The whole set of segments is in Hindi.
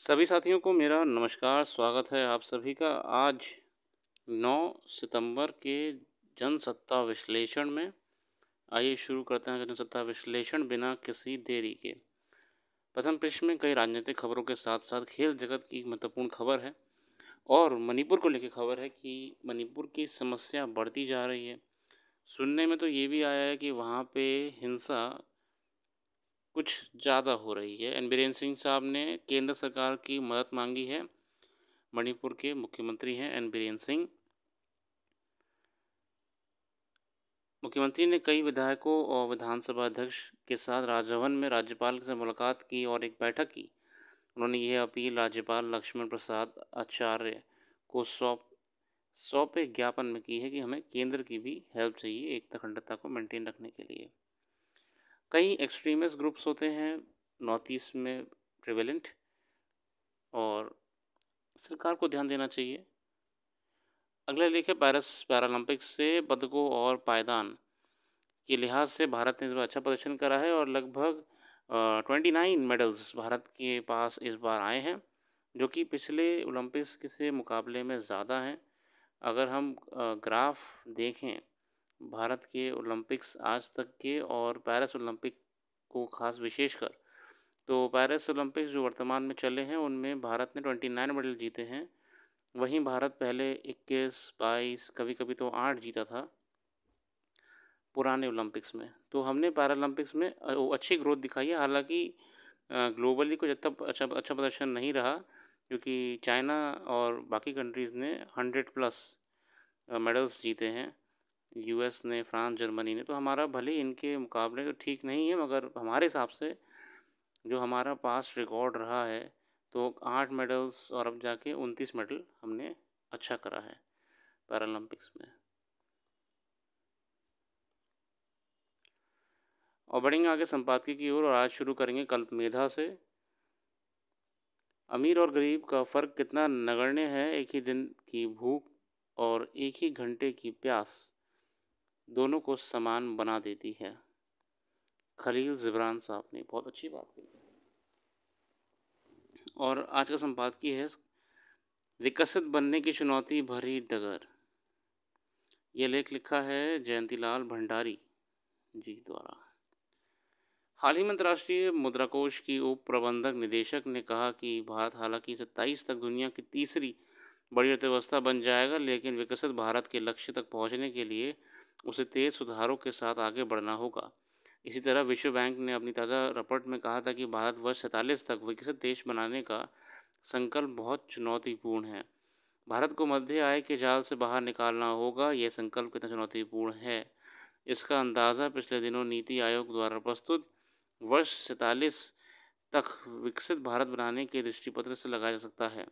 सभी साथियों को मेरा नमस्कार स्वागत है आप सभी का आज 9 सितंबर के जनसत्ता विश्लेषण में आइए शुरू करते हैं जनसत्ता विश्लेषण बिना किसी देरी के प्रथम पृष्ठ में कई राजनीतिक खबरों के साथ साथ खेल जगत की महत्वपूर्ण खबर है और मणिपुर को लेकर खबर है कि मणिपुर की समस्या बढ़ती जा रही है सुनने में तो ये भी आया है कि वहाँ पे हिंसा कुछ ज़्यादा हो रही है एंड बीरेन्द्र सिंह साहब ने केंद्र सरकार की मदद मांगी है मणिपुर के मुख्यमंत्री हैं एन बीरेन्द्र सिंह मुख्यमंत्री ने कई विधायकों और विधानसभा अध्यक्ष के साथ राजभवन में राज्यपाल से मुलाकात की और एक बैठक की उन्होंने यह अपील राज्यपाल लक्ष्मण प्रसाद आचार्य को सौंप सौंपे ज्ञापन में की है कि हमें केंद्र की भी हेल्प चाहिए एकता अखंडता को मेंटेन रखने के लिए कई एक्सट्रीमिस्ट ग्रुप्स होते हैं नॉर्थ ईस्ट में प्रिवेलेंट और सरकार को ध्यान देना चाहिए अगला लेख है पैरस पैरालंपिक्स से पदकों और पायदान के लिहाज से भारत ने इस बार अच्छा प्रदर्शन करा है और लगभग ट्वेंटी नाइन मेडल्स भारत के पास इस बार आए हैं जो कि पिछले ओलंपिक्स के से मुकाबले में ज़्यादा हैं अगर हम ग्राफ देखें भारत के ओलंपिक्स आज तक के और पेरिस ओलंपिक को खास विशेष कर तो पेरिस ओलंपिक्स जो वर्तमान में चले हैं उनमें भारत ने ट्वेंटी नाइन मेडल जीते हैं वहीं भारत पहले इक्कीस बाईस कभी कभी तो आठ जीता था पुराने ओलंपिक्स में तो हमने पैरालंपिक्स में अच्छी ग्रोथ दिखाई है हालांकि ग्लोबली कुछ इतना अच्छा अच्छा प्रदर्शन नहीं रहा क्योंकि चाइना और बाकी कंट्रीज़ ने हंड्रेड प्लस मेडल्स जीते हैं यूएस ने फ्रांस जर्मनी ने तो हमारा भले इनके मुकाबले तो ठीक नहीं है मगर हमारे हिसाब से जो हमारा पास्ट रिकॉर्ड रहा है तो आठ मेडल्स और अब जाके उनतीस मेडल हमने अच्छा करा है पैरालंपिक्स में और बढ़ेंगे आगे संपादकीय की ओर और आज शुरू करेंगे कल्प मेधा से अमीर और गरीब का फ़र्क कितना नगण्य है एक ही दिन की भूख और एक ही घंटे की प्यास दोनों को समान बना देती है खलील जबरान साहब ने बहुत अच्छी बात कही और आज का की है विकसित बनने की चुनौती भरी डगर यह लेख लिखा है जयंतीलाल भंडारी जी द्वारा हाल ही में अंतर्राष्ट्रीय मुद्रा कोष की उप प्रबंधक निदेशक ने कहा कि भारत हालांकि सत्ताईस तक दुनिया की तीसरी बड़ी अर्थव्यवस्था बन जाएगा लेकिन विकसित भारत के लक्ष्य तक पहुँचने के लिए उसे तेज सुधारों के साथ आगे बढ़ना होगा इसी तरह विश्व बैंक ने अपनी ताज़ा रिपोर्ट में कहा था कि भारत वर्ष सैंतालीस तक विकसित देश बनाने का संकल्प बहुत चुनौतीपूर्ण है भारत को मध्य आय के जाल से बाहर निकालना होगा यह संकल्प कितना चुनौतीपूर्ण है इसका अंदाज़ा पिछले दिनों नीति आयोग द्वारा प्रस्तुत वर्ष सैंतालीस तक विकसित भारत बनाने के दृष्टिपत्र से लगाया जा सकता है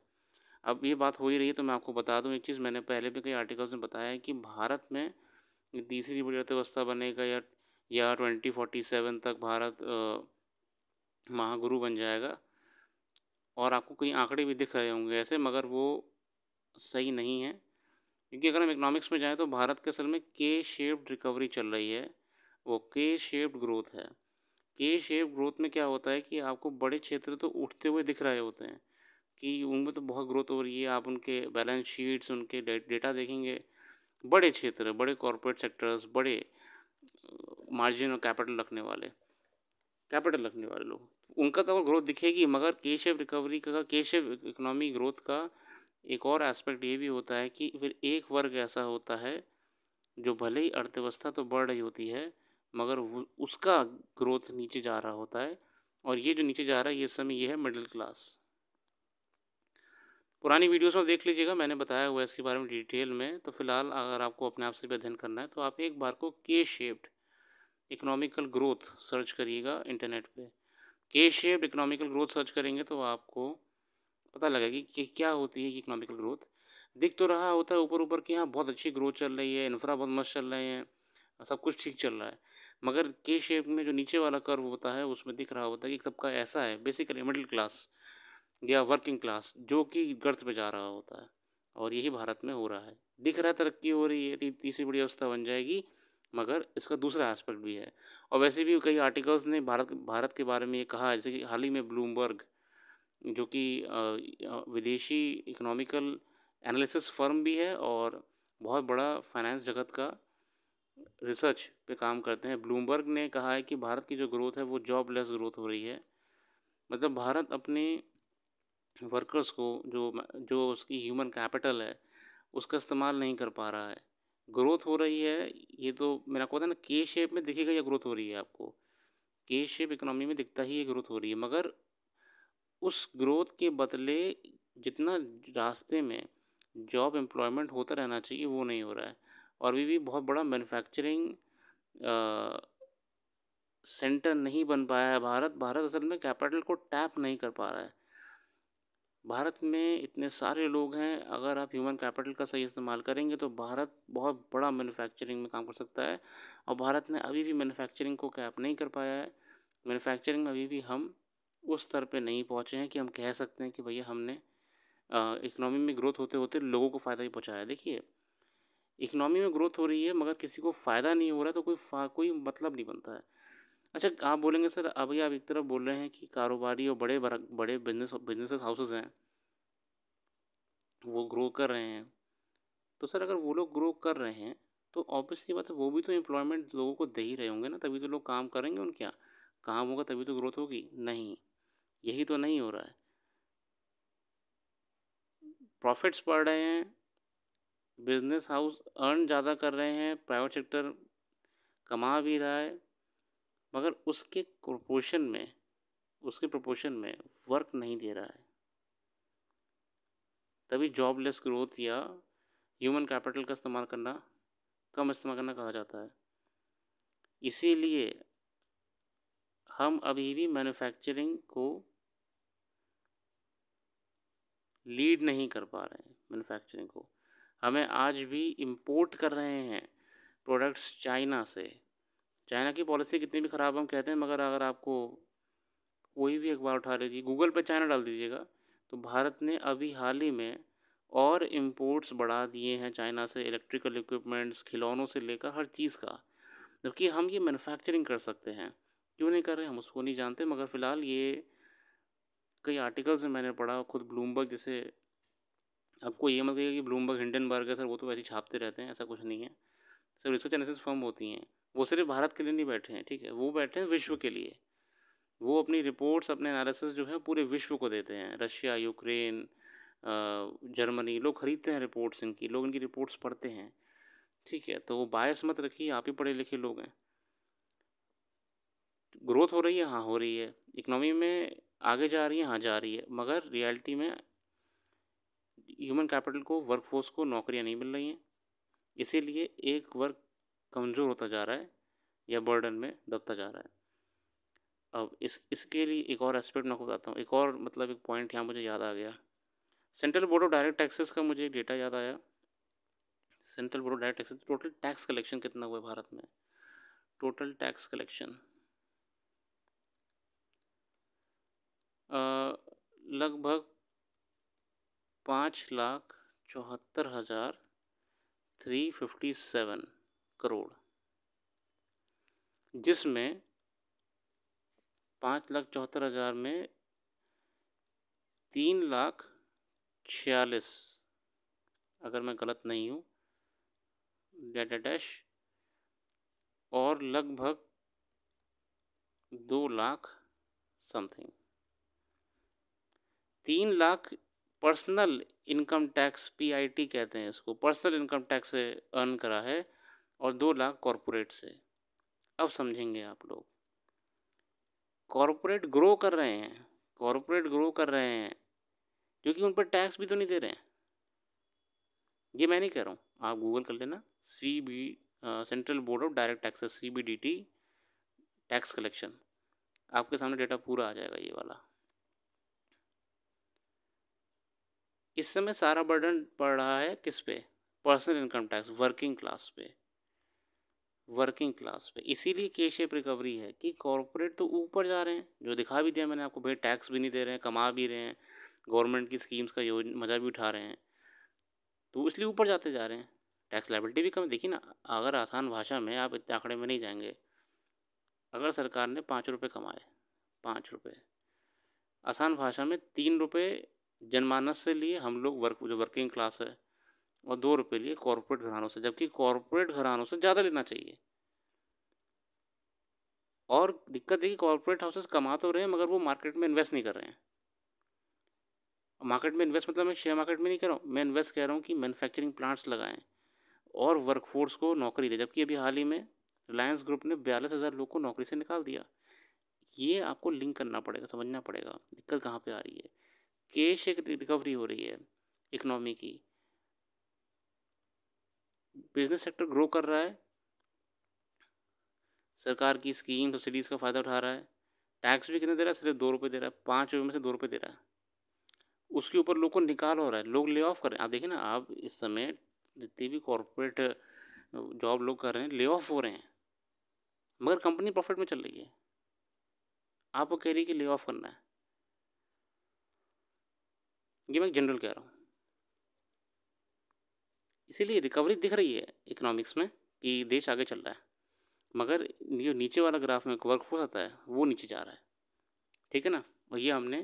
अब ये बात हो ही रही है तो मैं आपको बता दूँ एक चीज़ मैंने पहले भी कई आर्टिकल्स में बताया है कि भारत में तीसरी बड़ी अर्थव्यवस्था बनेगा या या ट्वेंटी फोर्टी सेवन तक भारत महागुरु बन जाएगा और आपको कई आंकड़े भी दिख रहे होंगे ऐसे मगर वो सही नहीं है क्योंकि अगर हम इकोनॉमिक्स में जाएँ तो भारत के असल में के शेप्ड रिकवरी चल रही है वो के शेप्ड ग्रोथ है के शेप ग्रोथ में क्या होता है कि आपको बड़े क्षेत्र तो उठते हुए दिख रहे होते हैं कि उनमें तो बहुत ग्रोथ हो रही है आप उनके बैलेंस शीट्स उनके डेटा देखेंगे बड़े क्षेत्र बड़े कॉरपोरेट सेक्टर्स बड़े मार्जिन और कैपिटल रखने वाले कैपिटल रखने वाले लोग उनका तो ग्रोथ दिखेगी मगर केशव रिकवरी का केशव इकोनॉमी ग्रोथ का एक और एस्पेक्ट ये भी होता है कि फिर एक वर्ग ऐसा होता है जो भले ही अर्थव्यवस्था तो बढ़ रही होती है मगर उसका ग्रोथ नीचे जा रहा होता है और ये जो नीचे जा रहा है ये समय ये है मिडिल क्लास पुरानी वीडियोस में देख लीजिएगा मैंने बताया हुआ है इसके बारे में डिटेल में तो फिलहाल अगर आपको अपने आप से भी अध्ययन करना है तो आप एक बार को K shaped economical growth search करिएगा इंटरनेट पे K shaped economical growth search करेंगे तो आपको पता लगेगा कि क्या होती है इकोनॉमिकल ग्रोथ दिख तो रहा होता है ऊपर ऊपर कि हाँ बहुत अच्छी ग्रोथ चल रही है इन्फ्रा बहुत मस्त चल रहे हैं सब कुछ ठीक चल रहा है मगर के शेप में जो नीचे वाला कर्व होता है उसमें दिख रहा होता है कि सबका ऐसा है बेसिकली मिडिल क्लास या वर्किंग क्लास जो कि गर्त पे जा रहा होता है और यही भारत में हो रहा है दिख रहा है तरक्की हो रही है तीसरी बड़ी अवस्था बन जाएगी मगर इसका दूसरा एस्पेक्ट भी है और वैसे भी कई आर्टिकल्स ने भारत भारत के बारे में ये कहा है जैसे कि हाल ही में ब्लूमबर्ग जो कि विदेशी इकोनॉमिकल एनालिसिस फर्म भी है और बहुत बड़ा फाइनेंस जगत का रिसर्च पे काम करते हैं ब्लूमबर्ग ने कहा है कि भारत की जो ग्रोथ है वो जॉबलेस ग्रोथ हो रही है मतलब भारत अपने वर्कर्स को जो जो उसकी ह्यूमन कैपिटल है उसका इस्तेमाल नहीं कर पा रहा है ग्रोथ हो रही है ये तो मेरा को है ना के शेप में दिखेगा या ग्रोथ हो रही है आपको के शेप इकोनॉमी में दिखता ही ये ग्रोथ हो रही है मगर उस ग्रोथ के बदले जितना रास्ते में जॉब एम्प्लॉयमेंट होता रहना चाहिए वो नहीं हो रहा है और अभी भी बहुत बड़ा मैन्युफैक्चरिंग सेंटर नहीं बन पाया है भारत भारत असल में कैपिटल को टैप नहीं कर पा रहा है भारत में इतने सारे लोग हैं अगर आप ह्यूमन कैपिटल का सही इस्तेमाल करेंगे तो भारत बहुत बड़ा मैन्युफैक्चरिंग में काम कर सकता है और भारत ने अभी भी मैन्युफैक्चरिंग को कैप नहीं कर पाया है मैन्युफैक्चरिंग में अभी भी हम उस स्तर पे नहीं पहुँचे हैं कि हम कह सकते हैं कि भैया हमने इकनॉमी में ग्रोथ होते होते लोगों को फ़ायदा ही पहुँचाया देखिए इकनॉमी में ग्रोथ हो रही है मगर किसी को फ़ायदा नहीं हो रहा तो कोई कोई मतलब नहीं बनता है अच्छा आप बोलेंगे सर अभी आप एक तरफ बोल रहे हैं कि कारोबारी और बड़े बड़े बिजनेस बिजनेस हाउसेज हैं वो ग्रो कर रहे हैं तो सर अगर वो लोग ग्रो कर रहे हैं तो ऑब्वियसली बात है वो भी तो एम्प्लॉयमेंट लोगों को दे ही रहे होंगे ना तभी तो लोग काम करेंगे उन क्या काम होगा तभी तो ग्रोथ होगी नहीं यही तो नहीं हो रहा है प्रॉफिट्स बढ़ रहे हैं बिजनेस हाउस अर्न ज़्यादा कर रहे हैं प्राइवेट सेक्टर कमा भी रहा है मगर उसके प्रोपोर्शन में उसके प्रोपोर्शन में वर्क नहीं दे रहा है तभी जॉबलेस ग्रोथ या ह्यूमन कैपिटल का इस्तेमाल करना कम इस्तेमाल करना कहा जाता है इसीलिए हम अभी भी मैन्युफैक्चरिंग को लीड नहीं कर पा रहे हैं मैन्युफैक्चरिंग को हमें आज भी इंपोर्ट कर रहे हैं प्रोडक्ट्स चाइना से चाइना की पॉलिसी कितनी भी ख़राब हम कहते हैं मगर अगर आपको कोई भी अखबार उठा लीजिए गूगल पर चाइना डाल दीजिएगा तो भारत ने अभी हाल ही में और इम्पोर्ट्स बढ़ा दिए हैं चाइना से इलेक्ट्रिकल इक्विपमेंट्स खिलौनों से लेकर हर चीज़ का जबकि हम ये मैनुफैक्चरिंग कर सकते हैं क्यों नहीं कर रहे हम उसको नहीं जानते मगर फ़िलहाल ये कई आर्टिकल्स में मैंने पढ़ा खुद ब्लूमबर्ग जैसे आपको ये मत कहिएगा कि ब्लूमबर्ग हिंडनबर्ग है सर वो तो वैसे छापते रहते हैं ऐसा कुछ नहीं है सब रिसर्च एनालिसिस फर्म होती हैं वो सिर्फ भारत के लिए नहीं बैठे हैं ठीक है वो बैठे हैं विश्व के लिए वो अपनी रिपोर्ट्स अपने एनालिसिस जो है पूरे विश्व को देते हैं रशिया यूक्रेन जर्मनी लोग खरीदते हैं रिपोर्ट्स इनकी लोग इनकी रिपोर्ट्स पढ़ते हैं ठीक है तो वो बायस मत रखिए आप ही पढ़े लिखे लोग हैं ग्रोथ हो रही है हाँ हो रही है इकनॉमी में आगे जा रही है हाँ जा रही है मगर रियलिटी में ह्यूमन कैपिटल को वर्कफोर्स को नौकरियाँ नहीं मिल रही हैं इसीलिए एक वर्ग कमज़ोर होता जा रहा है या बर्डन में दबता जा रहा है अब इस इसके लिए एक और एस्पेक्ट मैं बताता हूँ एक और मतलब एक पॉइंट यहाँ मुझे याद आ गया central board of direct taxes का मुझे डेटा याद आया central board of direct taxes total tax collection कितना हुआ है भारत में टोटल टैक्स कलेक्शन लगभग पाँच लाख चौहत्तर हज़ार थ्री फिफ्टी सेवन करोड़ जिसमें पाँच लाख चौहत्तर हज़ार में तीन लाख छियालीस अगर मैं गलत नहीं हूँ डेटा डैश और लगभग दो लाख समथिंग तीन lakh personal income tax PIT कहते हैं इसको पर्सनल इनकम टैक्स से अर्न करा है और दो लाख कॉरपोरेट से अब समझेंगे आप लोग कॉरपोरेट ग्रो कर रहे हैं कॉरपोरेट ग्रो कर रहे हैं क्योंकि उन पर टैक्स भी तो नहीं दे रहे हैं ये मैं नहीं कह रहा हूँ आप गूगल कर लेना C B central board of direct taxes C B D T tax collection आपके सामने डेटा पूरा आ जाएगा ये वाला इस समय सारा बर्डन पड़ रहा है किस पे personal income tax working class पे वर्किंग क्लास पे इसीलिए के शेप रिकवरी है कि कॉरपोरेट तो ऊपर जा रहे हैं जो दिखा भी दिया मैंने आपको भाई टैक्स भी नहीं दे रहे हैं कमा भी रहे हैं गवर्नमेंट की स्कीम्स का मज़ा भी उठा रहे हैं तो इसलिए ऊपर जाते जा रहे हैं टैक्स लाइबिलिटी भी कम देखिए ना अगर आसान भाषा में आप इतने आंकड़े में नहीं जाएंगे अगर सरकार ने पाँच रुपये कमाए पाँच रुपये आसान भाषा में तीन रुपये जनमानस से लिए हम लोग वर्क जो वर्किंग क्लास है और दो रुपये लिए कॉरपोरेट घरानों से जबकि कॉरपोरेट घरानों से ज़्यादा लेना चाहिए और दिक्कत है कि कॉरपोरेट हाउसेस कमा तो रहे हैं मगर वो मार्केट में इन्वेस्ट नहीं कर रहे हैं मार्केट में इन्वेस्ट मतलब मैं शेयर मार्केट में नहीं कर रहा हूँ मैं इन्वेस्ट कह रहा हूँ कि मैन्युफैक्चरिंग प्लांट्स लगाएं और वर्कफोर्स को नौकरी दे जबकि अभी हाल ही में रिलायंस ग्रुप ने बयालीस हज़ार लोग को नौकरी से निकाल दिया ये आपको लिंक करना पड़ेगा समझना पड़ेगा दिक्कत कहाँ पर आ रही है कैश एक रिकवरी हो रही है इकनॉमी की बिजनेस सेक्टर ग्रो कर रहा है सरकार की स्कीम सब्सिडीज़ का फ़ायदा उठा रहा है टैक्स भी कितने दे रहा है सिर्फ दो रुपये दे रहा है पाँच रुपये में से दो रुपये दे रहा है उसके ऊपर लोग को निकाल हो रहा है लोग ले ऑफ कर रहे हैं आप देखिए ना आप इस समय जितनी भी कॉरपोरेट जॉब लोग कर रहे हैं ले ऑफ हो रहे हैं मगर कंपनी प्रॉफिट में चल रही है आपको कह रही है कि ले ऑफ करना है ये मैं जनरल कह रहा हूँ इसीलिए रिकवरी दिख रही है इकोनॉमिक्स में कि देश आगे चल रहा है मगर जो नीचे वाला ग्राफ में वर्क फोर्स आता है वो नीचे जा रहा है ठीक है ना और ये हमने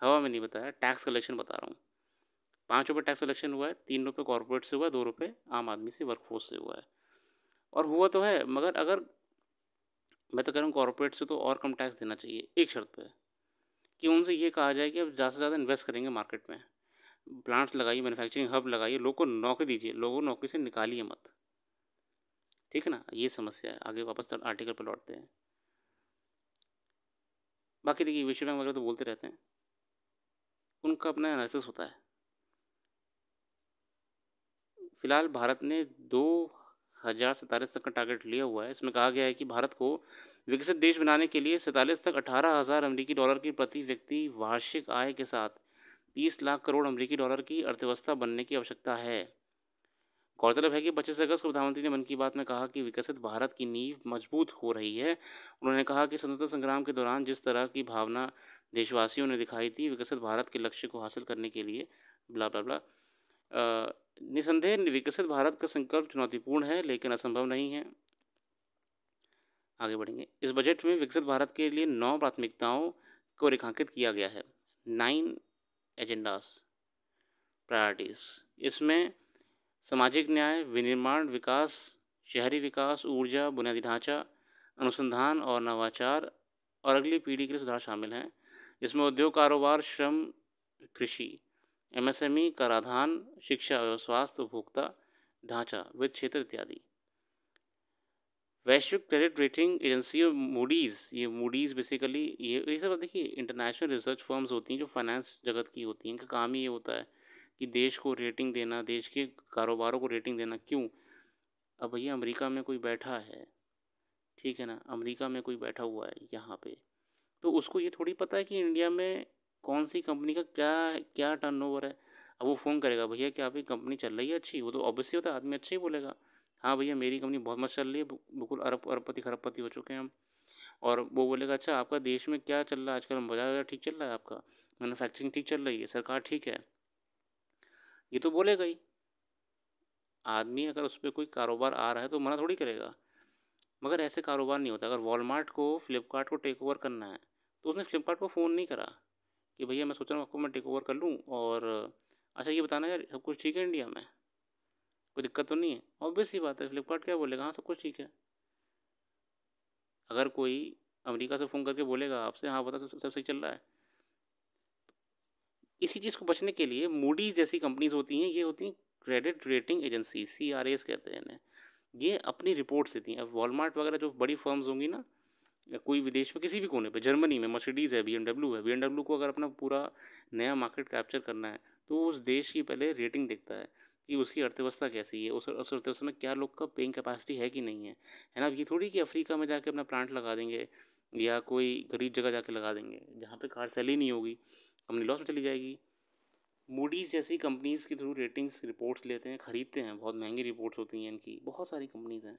हवा में नहीं बताया टैक्स कलेक्शन बता रहा हूँ पाँच रुपये टैक्स कलेक्शन हुआ है तीन रुपये कॉरपोरेट से हुआ है दो रुपये आम आदमी से वर्कफोर्स से हुआ है और हुआ तो है मगर अगर मैं तो कह रहा हूँ कॉरपोरेट से तो और कम टैक्स देना चाहिए एक शर्त पर कि उनसे ये कहा जाए कि अब ज़्यादा से ज़्यादा इन्वेस्ट करेंगे मार्केट में प्लांट्स लगाइए मैन्युफैक्चरिंग हब लगाइए लोगों को नौकरी दीजिए लोगों को नौकरी से निकालिए मत ठीक है ना ये समस्या है आगे वापस आर्टिकल पर लौटते हैं बाकी देखिए विश्व बैंक वगैरह तो बोलते रहते हैं उनका अपना एनालिसिस होता है फिलहाल भारत ने दो हज़ार सैंतालीस तक का टारगेट लिया हुआ है इसमें कहा गया है कि भारत को विकसित देश बनाने के लिए सैंतालीस तक अठारह हज़ार अमरीकी डॉलर की प्रति व्यक्ति वार्षिक आय के साथ तीस लाख करोड़ अमरीकी डॉलर की अर्थव्यवस्था बनने की आवश्यकता है गौरतलब है कि पच्चीस अगस्त को प्रधानमंत्री ने मन की बात में कहा कि विकसित भारत की नींव मजबूत हो रही है उन्होंने कहा कि स्वतंत्रता संग्राम के दौरान जिस तरह की भावना देशवासियों ने दिखाई थी विकसित भारत के लक्ष्य को हासिल करने के लिए ब्ला ब्ला ब्ला निसंदेह विकसित भारत का संकल्प चुनौतीपूर्ण है लेकिन असंभव नहीं है आगे बढ़ेंगे इस बजट में विकसित भारत के लिए नौ प्राथमिकताओं को रेखांकित किया गया है नाइन एजेंडास प्रायोरिटीज़ इसमें सामाजिक न्याय विनिर्माण विकास शहरी विकास ऊर्जा बुनियादी ढांचा अनुसंधान और नवाचार और अगली पीढ़ी के लिए सुधार शामिल हैं इसमें उद्योग कारोबार श्रम कृषि एमएसएमई कराधान शिक्षा एवं स्वास्थ्य उपभोक्ता ढांचा वित्त क्षेत्र इत्यादि वैश्विक क्रेडिट रेटिंग एजेंसियों मूडीज़ ये मूडीज़ बेसिकली ये ये सब देखिए इंटरनेशनल रिसर्च फर्म्स होती हैं जो फाइनेंस जगत की होती हैं इनका काम ही ये होता है कि देश को रेटिंग देना देश के कारोबारों को रेटिंग देना क्यों अब भैया अमेरिका में कोई बैठा है ठीक है ना अमेरिका में कोई बैठा हुआ है यहाँ पे तो उसको ये थोड़ी पता है कि इंडिया में कौन सी कंपनी का क्या क्या टर्नओवर है अब वो फ़ोन करेगा भैया क्या आपकी कंपनी चल रही है अच्छी वो तो ऑब्वियसली होता है आदमी अच्छा ही बोलेगा हाँ भैया मेरी कंपनी बहुत मस्त चल रही है बिल्कुल अरब अरबपति खरबपति हो चुके हैं हम और वो बोलेगा अच्छा आपका देश में क्या चल रहा है आजकल बाजार ठीक चल रहा है आपका मैनुफैक्चरिंग ठीक चल रही है सरकार ठीक है ये तो बोलेगा ही आदमी अगर उस पर कोई कारोबार आ रहा है तो मना थोड़ी करेगा मगर ऐसे कारोबार नहीं होता अगर वॉलमार्ट को फ्लिपकार्ट को टेक ओवर करना है तो उसने फ्लिपकार्ट को फ़ोन नहीं करा कि भैया मैं सोच रहा हूँ आपको मैं टेक ओवर कर लूँ और अच्छा ये बताना यार सब कुछ ठीक है इंडिया में कोई दिक्कत तो नहीं है ऑब्वियस ही बात है फ्लिपकार्ट क्या बोलेगा हाँ सब कुछ ठीक है अगर कोई अमेरिका से फ़ोन करके बोलेगा आपसे हाँ बता तो सब सही चल रहा है इसी चीज़ को बचने के लिए मूडीज जैसी कंपनीज होती हैं ये होती हैं credit rating agency C R S कहते हैं इन्हें ये अपनी रिपोर्ट्स देती हैं अब वॉलमार्ट वगैरह जो बड़ी फर्म्स होंगी ना या कोई विदेश में किसी भी कोने पे जर्मनी में मर्सिडीज़ है बी है बी को अगर अपना पूरा नया मार्केट कैप्चर करना है तो उस देश की पहले रेटिंग देखता है कि उसकी अर्थव्यवस्था कैसी है उस अर्थव्यवस्था में क्या लोग का पेइंग कैपेसिटी है कि नहीं है है ना अब ये थोड़ी कि अफ्रीका में जाके अपना प्लांट लगा देंगे या कोई गरीब जगह जाके लगा देंगे जहाँ पे कार सेल ही नहीं होगी कंपनी लॉस में चली जाएगी मूडीज़ जैसी कंपनीज़ के थ्रू रेटिंग्स रिपोर्ट्स लेते हैं ख़रीदते हैं बहुत महंगी रिपोर्ट्स होती हैं इनकी बहुत सारी कंपनीज़ हैं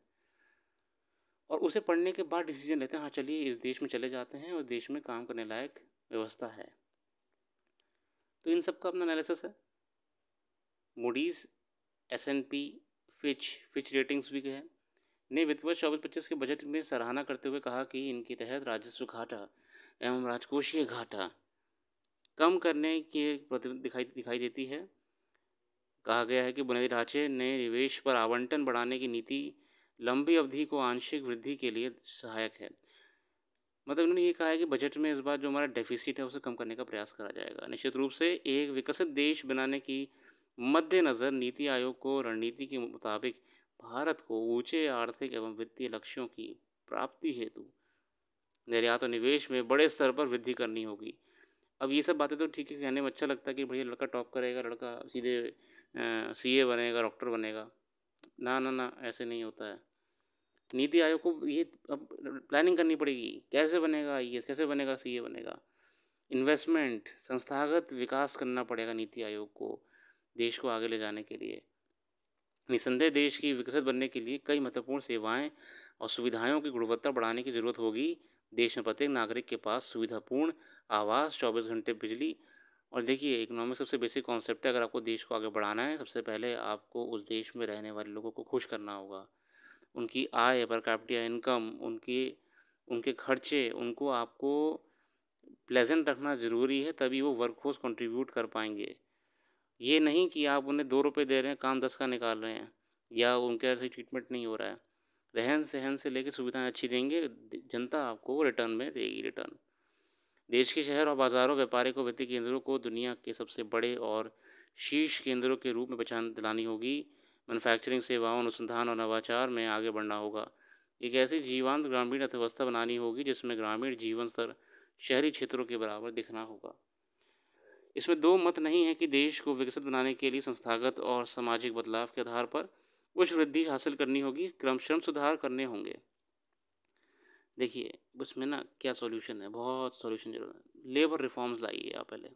और उसे पढ़ने के बाद डिसीजन लेते हैं हाँ चलिए इस देश में चले जाते हैं और देश में काम करने लायक व्यवस्था है तो इन सब का अपना एनालिसिस है Moody's S and P Fitch Fitch ratings भी है ने वित्त वर्ष चौबीस पच्चीस के बजट में सराहना करते हुए कहा कि इनके तहत राजस्व घाटा एवं राजकोषीय घाटा कम करने के प्रति दिखाई दिखाई देती है कहा गया है कि बुनियादी ढांचे ने निवेश पर आवंटन बढ़ाने की नीति लंबी अवधि को आंशिक वृद्धि के लिए सहायक है मतलब इन्होंने ये कहा है कि बजट में इस बार जो हमारा डेफिसिट है उसे कम करने का प्रयास करा जाएगा निश्चित रूप से एक विकसित देश बनाने की मद्देनज़र नीति आयोग को रणनीति के मुताबिक भारत को ऊंचे आर्थिक एवं वित्तीय लक्ष्यों की प्राप्ति हेतु निर्यात और निवेश में बड़े स्तर पर वृद्धि करनी होगी अब ये सब बातें तो ठीक है कहने में अच्छा लगता है कि भैया लड़का टॉप करेगा लड़का सीधे सीए बनेगा डॉक्टर बनेगा ना ना ना ऐसे नहीं होता है नीति आयोग को ये अब प्लानिंग करनी पड़ेगी कैसे बनेगा ये कैसे बनेगा सी बनेगा इन्वेस्टमेंट संस्थागत विकास करना पड़ेगा नीति आयोग को देश को आगे ले जाने के लिए निसंदेह देश की विकसित बनने के लिए कई महत्वपूर्ण सेवाएं और सुविधाओं की गुणवत्ता बढ़ाने की जरूरत होगी देश में प्रत्येक नागरिक के पास सुविधापूर्ण आवास चौबीस घंटे बिजली और देखिए इकोनॉमिक सबसे बेसिक कॉन्सेप्ट है अगर आपको देश को आगे बढ़ाना है सबसे पहले आपको उस देश में रहने वाले लोगों को खुश करना होगा उनकी आय पर कैपिटा इनकम उनके उनके खर्चे उनको आपको प्लेजेंट रखना ज़रूरी है तभी वो वर्कफोर्स कंट्रीब्यूट कर पाएंगे ये नहीं कि आप उन्हें दो रुपये दे रहे हैं काम दस का निकाल रहे हैं या उनके ऐसे ट्रीटमेंट नहीं हो रहा है रहन सहन से लेकर सुविधाएं अच्छी देंगे जनता आपको रिटर्न में देगी रिटर्न देश के शहर और बाज़ारों व्यापारिक और वित्तीय केंद्रों को दुनिया के सबसे बड़े और शीर्ष केंद्रों के रूप में पहचान दिलानी होगी मैनुफैक्चरिंग सेवाओं अनुसंधान और नवाचार में आगे बढ़ना होगा एक ऐसी जीवंत ग्रामीण अर्थव्यवस्था बनानी होगी जिसमें ग्रामीण जीवन स्तर शहरी क्षेत्रों के बराबर दिखना होगा इसमें दो मत नहीं है कि देश को विकसित बनाने के लिए संस्थागत और सामाजिक बदलाव के आधार पर उच्च वृद्धि हासिल करनी होगी क्रमश्रम सुधार करने होंगे देखिए उसमें ना क्या सॉल्यूशन है बहुत सॉल्यूशन जरूर है लेबर रिफॉर्म्स लाइए आप पहले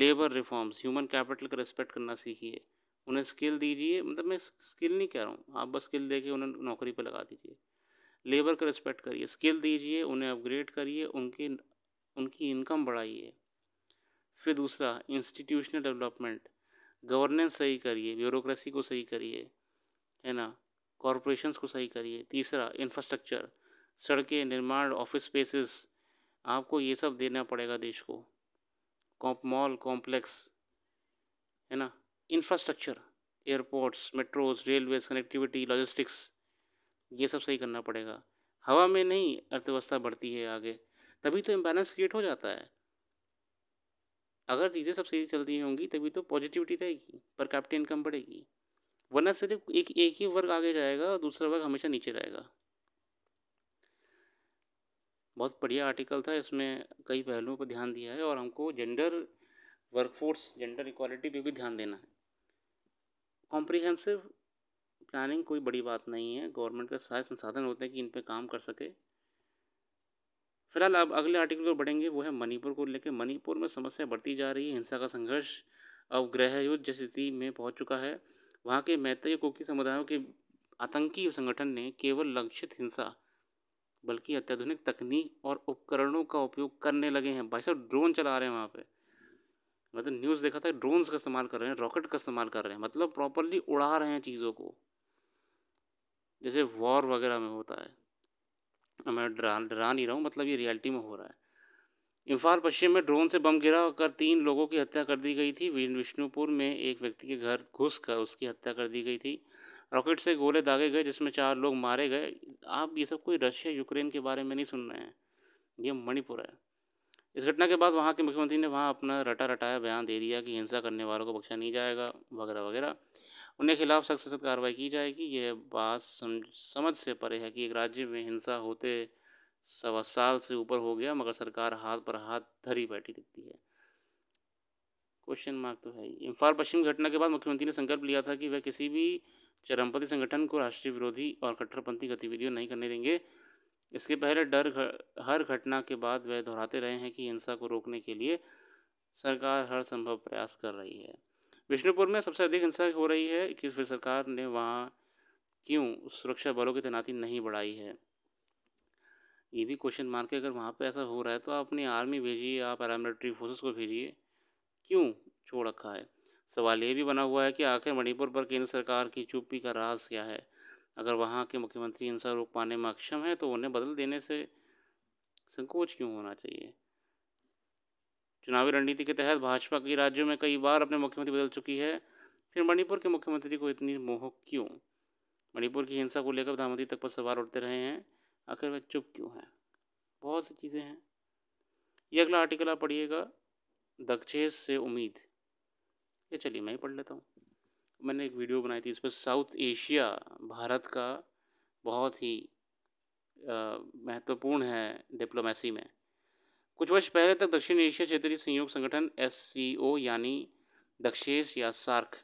लेबर रिफॉर्म्स ह्यूमन कैपिटल का रिस्पेक्ट करना सीखिए उन्हें स्किल दीजिए मतलब मैं स्किल नहीं कह रहा हूँ आप बस स्किल देके उन्हें नौकरी पर लगा दीजिए लेबर का रिस्पेक्ट करिए स्किल दीजिए उन्हें अपग्रेड करिए उनके उनकी इनकम बढ़ाइए फिर दूसरा इंस्टीट्यूशनल डेवलपमेंट गवर्नेंस सही करिए ब्यूरोक्रेसी को सही करिए है ना कॉरपोरेशंस को सही करिए तीसरा इंफ्रास्ट्रक्चर सड़कें निर्माण ऑफिस स्पेसेस आपको ये सब देना पड़ेगा देश को कॉप मॉल कॉम्प्लेक्स है ना infrastructure airports metros railways connectivity logistics ये सब सही करना पड़ेगा हवा में नहीं अर्थव्यवस्था बढ़ती है आगे तभी तो इम्बैलेंस क्रिएट हो जाता है अगर चीज़ें सब सही चलती होंगी तभी तो पॉजिटिविटी रहेगी पर कैपिटल इनकम बढ़ेगी वरना सिर्फ एक एक ही वर्ग आगे जाएगा और दूसरा वर्ग हमेशा नीचे रहेगा बहुत बढ़िया आर्टिकल था इसमें कई पहलुओं पर ध्यान दिया है और हमको जेंडर वर्कफोर्स जेंडर इक्वालिटी पे भी ध्यान देना है कॉम्प्रिहेंसिव प्लानिंग कोई बड़ी बात नहीं है गवर्नमेंट का सारे संसाधन होते हैं कि इन पर काम कर सके फिलहाल अब अगले आर्टिकल पर बढ़ेंगे वो है मणिपुर को लेकर मणिपुर में समस्या बढ़ती जा रही है हिंसा का संघर्ष अब ग्रह युद्ध जैसी स्थिति में पहुंच चुका है वहाँ के मैत्री कोकी समुदायों के आतंकी संगठन ने केवल लक्षित हिंसा बल्कि अत्याधुनिक तकनीक और उपकरणों का उपयोग करने लगे हैं भाई साहब ड्रोन चला रहे हैं वहाँ पर मतलब न्यूज़ देखा था ड्रोन्स का इस्तेमाल कर रहे हैं रॉकेट का इस्तेमाल कर रहे हैं मतलब प्रॉपरली उड़ा रहे हैं चीज़ों को जैसे वॉर वगैरह में होता है मैं डरा डरा नहीं रहा हूँ मतलब ये रियलिटी में हो रहा है इम्फाल पश्चिम में ड्रोन से बम गिरा कर तीन लोगों की हत्या कर दी गई थी विष्णुपुर में एक व्यक्ति के घर घुस कर उसकी हत्या कर दी गई थी रॉकेट से गोले दागे गए जिसमें चार लोग मारे गए आप ये सब कोई रशिया यूक्रेन के बारे में नहीं सुन रहे हैं ये मणिपुर है इस घटना के बाद वहाँ के मुख्यमंत्री ने वहाँ अपना रटा रटाया बयान दे दिया कि हिंसा करने वालों को बख्शा नहीं जाएगा वगैरह वगैरह उनके खिलाफ सख्त सख्त कार्रवाई की जाएगी यह बात समझ से परे है कि एक राज्य में हिंसा होते सवा साल से ऊपर हो गया मगर सरकार हाथ पर हाथ धरी बैठी दिखती है क्वेश्चन मार्क तो है ही इम्फाल पश्चिम घटना के बाद मुख्यमंत्री ने संकल्प लिया था कि वह किसी भी चरमपति संगठन को राष्ट्रीय विरोधी और कट्टरपंथी गतिविधियों नहीं करने देंगे इसके पहले डर हर घटना के बाद वह दोहराते रहे हैं कि हिंसा को रोकने के लिए सरकार हर संभव प्रयास कर रही है विष्णुपुर में सबसे अधिक हिंसा हो रही है कि फिर सरकार ने वहाँ क्यों सुरक्षा बलों की तैनाती नहीं बढ़ाई है ये भी क्वेश्चन मार के अगर वहाँ पे ऐसा हो रहा है तो आप अपनी आर्मी भेजिए आप पैरामिलिट्री फोर्सेस को भेजिए क्यों छोड़ रखा है सवाल ये भी बना हुआ है कि आखिर मणिपुर पर केंद्र सरकार की चुप्पी का राज क्या है अगर वहाँ के मुख्यमंत्री हिंसा रोक पाने में अक्षम है तो उन्हें बदल देने से संकोच क्यों होना चाहिए चुनावी रणनीति के तहत भाजपा की राज्यों में कई बार अपने मुख्यमंत्री बदल चुकी है फिर मणिपुर के मुख्यमंत्री को इतनी मोह क्यों मणिपुर की हिंसा को लेकर प्रधानमंत्री तक पर सवाल उठते रहे हैं आखिर वह चुप क्यों हैं बहुत सी चीज़ें हैं ये अगला आर्टिकल आप पढ़िएगा दक्षेस से उम्मीद ये चलिए मैं ही पढ़ लेता हूँ मैंने एक वीडियो बनाई थी इस पर साउथ एशिया भारत का बहुत ही महत्वपूर्ण है डिप्लोमेसी में कुछ वर्ष पहले तक दक्षिण एशिया क्षेत्रीय संयोग संगठन एस यानी दक्षेस या सार्क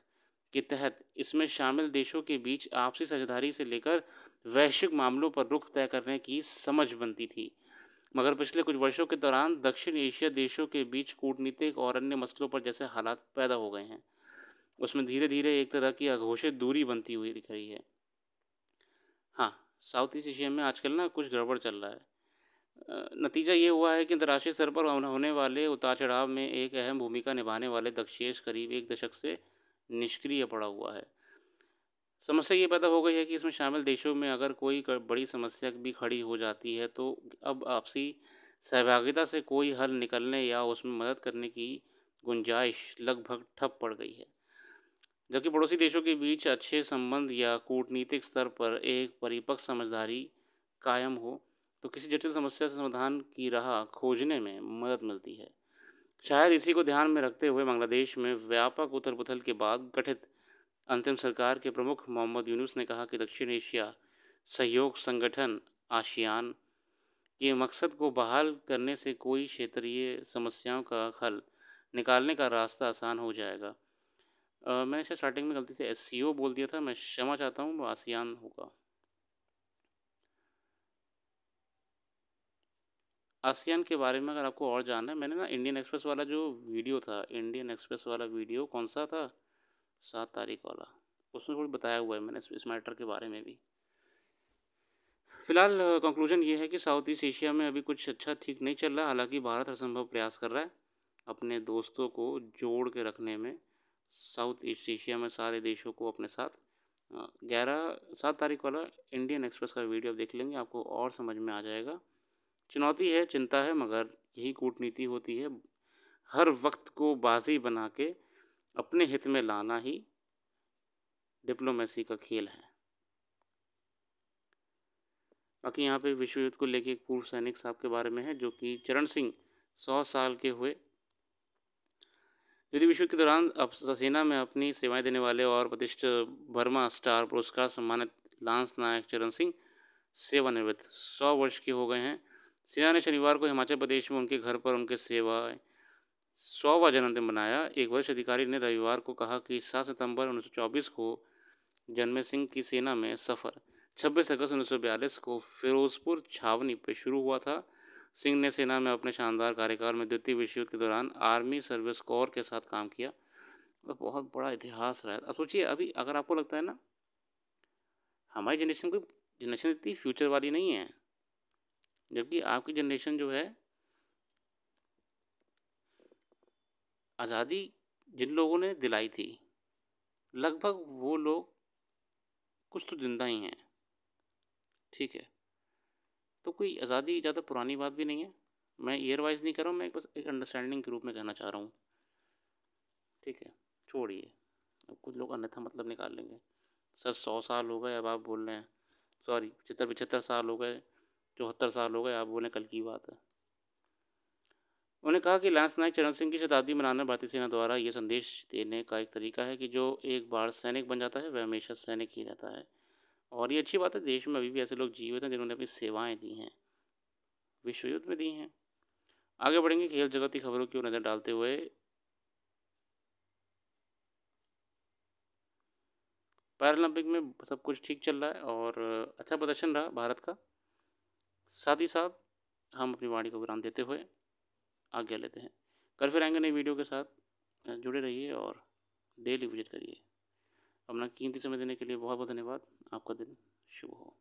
के तहत इसमें शामिल देशों के बीच आपसी साझेदारी से लेकर वैश्विक मामलों पर रुख तय करने की समझ बनती थी मगर पिछले कुछ वर्षों के दौरान दक्षिण एशिया देशों के बीच कूटनीतिक और अन्य मसलों पर जैसे हालात पैदा हो गए हैं उसमें धीरे धीरे एक तरह की अघोषित दूरी बनती हुई दिख रही है हाँ साउथ ईस्ट एशिया में आजकल ना कुछ गड़बड़ चल रहा है नतीजा ये हुआ है कि अंतर्राष्ट्रीय स्तर पर होने वाले उतार चढ़ाव में एक अहम भूमिका निभाने वाले दक्षेष करीब एक दशक से निष्क्रिय पड़ा हुआ है समस्या ये पैदा हो गई है कि इसमें शामिल देशों में अगर कोई बड़ी समस्या भी खड़ी हो जाती है तो अब आपसी सहभागिता से कोई हल निकलने या उसमें मदद करने की गुंजाइश लगभग ठप पड़ गई है जबकि पड़ोसी देशों के बीच अच्छे संबंध या कूटनीतिक स्तर पर एक परिपक्व समझदारी कायम हो तो किसी जटिल समस्या से समाधान की राह खोजने में मदद मिलती है शायद इसी को ध्यान में रखते हुए बांग्लादेश में व्यापक उथल पुथल के बाद गठित अंतिम सरकार के प्रमुख मोहम्मद यूनुस ने कहा कि दक्षिण एशिया सहयोग संगठन आशियान के मकसद को बहाल करने से कोई क्षेत्रीय समस्याओं का हल निकालने का रास्ता आसान हो जाएगा मैंने शायद स्टार्टिंग में गलती से एस बोल दिया था मैं क्षमा चाहता हूँ वो आसियान होगा आसियान के बारे में अगर आपको और जानना है मैंने ना इंडियन एक्सप्रेस वाला जो वीडियो था इंडियन एक्सप्रेस वाला वीडियो कौन सा था सात तारीख वाला उसमें थोड़ी बताया हुआ है मैंने इस मैटर के बारे में भी फिलहाल कंक्लूजन ये है कि साउथ ईस्ट एशिया में अभी कुछ अच्छा ठीक नहीं चल रहा हालांकि भारत हर संभव प्रयास कर रहा है अपने दोस्तों को जोड़ के रखने में साउथ ईस्ट एशिया में सारे देशों को अपने साथ ग्यारह सात तारीख वाला इंडियन एक्सप्रेस का वीडियो देख लेंगे आपको और समझ में आ जाएगा चुनौती है चिंता है मगर यही कूटनीति होती है हर वक्त को बाजी बना के अपने हित में लाना ही डिप्लोमेसी का खेल है बाकी यहाँ पे विश्व युद्ध को लेके एक पूर्व सैनिक साहब के बारे में है जो कि चरण सिंह सौ साल के हुए द्वितीय विश्व के दौरान अब सेना में अपनी सेवाएं देने वाले और प्रतिष्ठ वर्मा स्टार पुरस्कार सम्मानित लांस नायक चरण सिंह सेवानिवृत्त सौ वर्ष के हो गए हैं सेना ने शनिवार को हिमाचल प्रदेश में उनके घर पर उनके सेवा सौवा जन्मदिन मनाया एक वरिष्ठ अधिकारी ने रविवार को कहा कि सात सितंबर 1924 को जन्मे सिंह की सेना में सफ़र 26 अगस्त 1942 को फिरोजपुर छावनी पर शुरू हुआ था सिंह ने सेना में अपने शानदार कार्यकाल में द्वितीय विश्व युद्ध के दौरान आर्मी सर्विस कोर के साथ काम किया तो बहुत बड़ा इतिहास रहा अब सोचिए अभी अगर आपको लगता है ना हमारी जनरेशन कोई जनरेशन इतनी फ्यूचर वाली नहीं है जबकि आपकी जनरेशन जो है आज़ादी जिन लोगों ने दिलाई थी लगभग वो लोग कुछ तो जिंदा ही हैं ठीक है तो कोई आज़ादी ज़्यादा पुरानी बात भी नहीं है मैं ईयर वाइज नहीं कर रहा हूँ मैं बस एक अंडरस्टैंडिंग के रूप में कहना चाह रहा हूँ ठीक है छोड़िए अब कुछ लोग अन्यथा मतलब निकाल लेंगे सर सौ साल हो गए अब आप बोल रहे हैं सॉरी पचहत्तर पचहत्तर साल हो गए चौहत्तर साल हो गए आप बोलें कल की बात है उन्होंने कहा कि लांस नायक चरण सिंह की शताब्दी मनाना भारतीय सेना द्वारा यह संदेश देने का एक तरीका है कि जो एक बार सैनिक बन जाता है वह हमेशा सैनिक ही रहता है और ये अच्छी बात है देश में अभी भी ऐसे लोग जीवित हैं जिन्होंने अपनी सेवाएं दी हैं विश्व युद्ध में दी हैं आगे बढ़ेंगे खेल जगत की खबरों की ओर नज़र डालते हुए पैरालंपिक में सब कुछ ठीक चल रहा है और अच्छा प्रदर्शन रहा भारत का साथ ही साथ हम अपनी वाणी को विराम देते हुए आज्ञा लेते हैं कल फिर आएंगे नई वीडियो के साथ जुड़े रहिए और डेली विजिट करिए अपना कीमती समय देने के लिए बहुत बहुत धन्यवाद आपका दिन शुभ हो